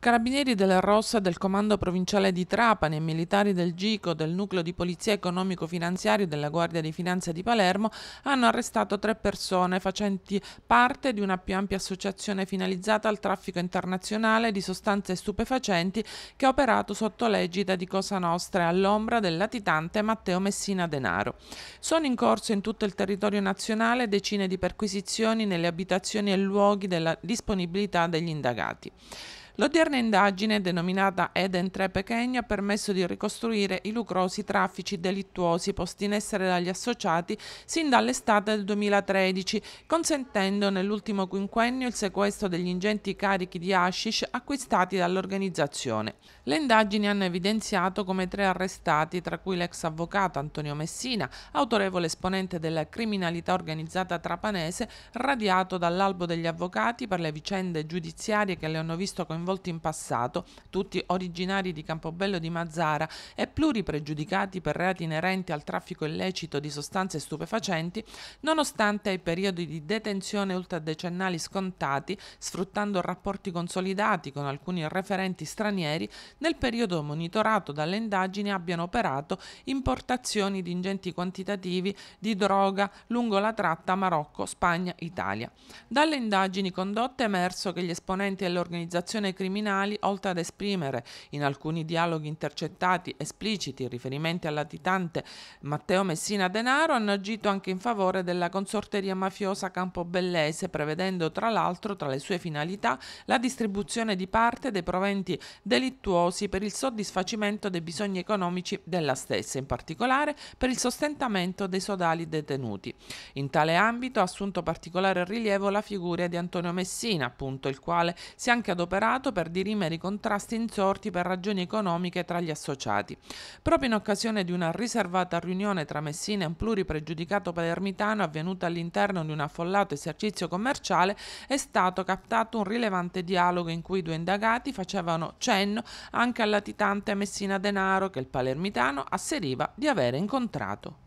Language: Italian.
Carabinieri della Rossa del Comando Provinciale di Trapani e militari del GICO del Nucleo di Polizia Economico-Finanziario della Guardia di Finanza di Palermo hanno arrestato tre persone facenti parte di una più ampia associazione finalizzata al traffico internazionale di sostanze stupefacenti che ha operato sotto l'egida di Cosa Nostra e all'ombra del latitante Matteo Messina Denaro. Sono in corso in tutto il territorio nazionale decine di perquisizioni nelle abitazioni e luoghi della disponibilità degli indagati. L'odierna indagine, denominata Eden 3 Pechegno, ha permesso di ricostruire i lucrosi traffici delittuosi posti in essere dagli associati sin dall'estate del 2013, consentendo nell'ultimo quinquennio il sequestro degli ingenti carichi di hashish acquistati dall'organizzazione. Le indagini hanno evidenziato come tre arrestati, tra cui l'ex avvocato Antonio Messina, autorevole esponente della criminalità organizzata trapanese, radiato dall'albo degli avvocati per le vicende giudiziarie che le hanno visto coinvolte coinvolti in passato, tutti originari di Campobello di Mazzara e pluripregiudicati per reati inerenti al traffico illecito di sostanze stupefacenti, nonostante i periodi di detenzione ultradecennali scontati, sfruttando rapporti consolidati con alcuni referenti stranieri, nel periodo monitorato dalle indagini abbiano operato importazioni di ingenti quantitativi di droga lungo la tratta Marocco, Spagna, Italia. Dalle indagini condotte è emerso che gli esponenti dell'organizzazione criminali, oltre ad esprimere in alcuni dialoghi intercettati espliciti riferimenti al latitante Matteo Messina Denaro, hanno agito anche in favore della consorteria mafiosa Campobellese, prevedendo tra l'altro tra le sue finalità la distribuzione di parte dei proventi delittuosi per il soddisfacimento dei bisogni economici della stessa, in particolare per il sostentamento dei sodali detenuti. In tale ambito ha assunto particolare rilievo la figura di Antonio Messina, appunto, il quale si è anche adoperato usato per dirimere i contrasti insorti per ragioni economiche tra gli associati. Proprio in occasione di una riservata riunione tra Messina e un pluripregiudicato palermitano avvenuta all'interno di un affollato esercizio commerciale, è stato captato un rilevante dialogo in cui i due indagati facevano cenno anche al latitante Messina Denaro che il palermitano asseriva di avere incontrato.